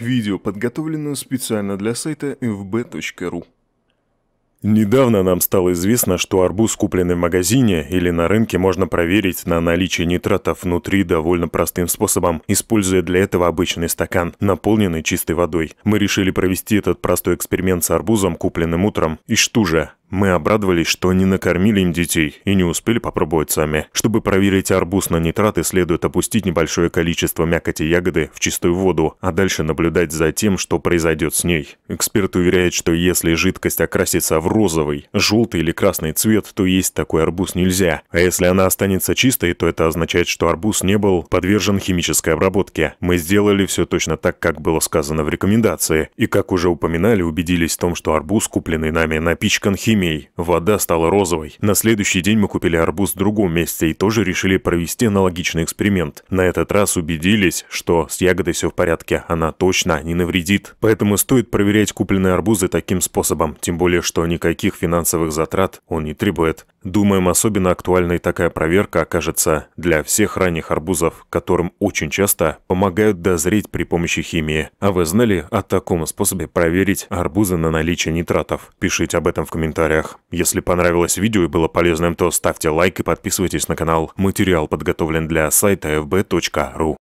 Видео подготовлено специально для сайта fb.ru. Недавно нам стало известно, что арбуз, купленный в магазине или на рынке, можно проверить на наличие нитратов внутри довольно простым способом, используя для этого обычный стакан, наполненный чистой водой. Мы решили провести этот простой эксперимент с арбузом, купленным утром. И что же? Мы обрадовались, что не накормили им детей и не успели попробовать сами. Чтобы проверить арбуз на нитраты, следует опустить небольшое количество мякоти ягоды в чистую воду, а дальше наблюдать за тем, что произойдет с ней. Эксперт уверяет, что если жидкость окрасится в розовый, желтый или красный цвет, то есть такой арбуз нельзя. А если она останется чистой, то это означает, что арбуз не был подвержен химической обработке. Мы сделали все точно так, как было сказано в рекомендации. И как уже упоминали, убедились в том, что арбуз, купленный нами, напичкан химией химией, вода стала розовой. На следующий день мы купили арбуз в другом месте и тоже решили провести аналогичный эксперимент. На этот раз убедились, что с ягодой все в порядке, она точно не навредит. Поэтому стоит проверять купленные арбузы таким способом, тем более, что никаких финансовых затрат он не требует. Думаем, особенно актуальной такая проверка окажется для всех ранних арбузов, которым очень часто помогают дозреть при помощи химии. А вы знали о таком способе проверить арбузы на наличие нитратов? Пишите об этом в комментариях комментариях. Если понравилось видео и было полезным, то ставьте лайк и подписывайтесь на канал. Материал подготовлен для сайта fb.ru.